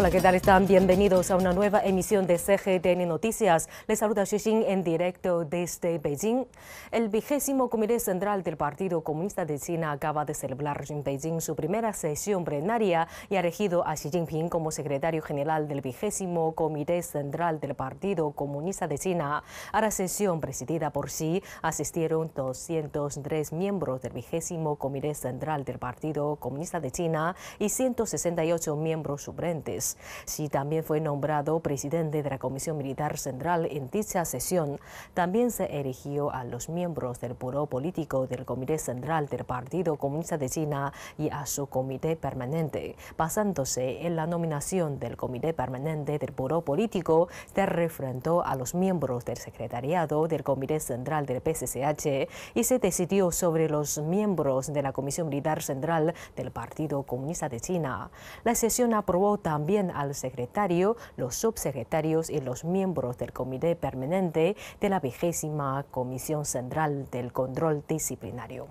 Hola, ¿qué tal están? Bienvenidos a una nueva emisión de CGTN Noticias. Les saluda Xi Jinping en directo desde Beijing. El vigésimo Comité Central del Partido Comunista de China acaba de celebrar en Beijing su primera sesión plenaria y ha elegido a Xi Jinping como secretario general del vigésimo Comité Central del Partido Comunista de China. A la sesión presidida por Xi asistieron 203 miembros del vigésimo Comité Central del Partido Comunista de China y 168 miembros suplentes. Si también fue nombrado presidente de la Comisión Militar Central en dicha sesión. También se erigió a los miembros del Buró Político del Comité Central del Partido Comunista de China y a su Comité Permanente, basándose en la nominación del Comité Permanente del Buró Político se refrentó a los miembros del Secretariado del Comité Central del PCCH y se decidió sobre los miembros de la Comisión Militar Central del Partido Comunista de China. La sesión aprobó también también al secretario, los subsecretarios y los miembros del Comité Permanente de la vigésima Comisión Central del Control Disciplinario.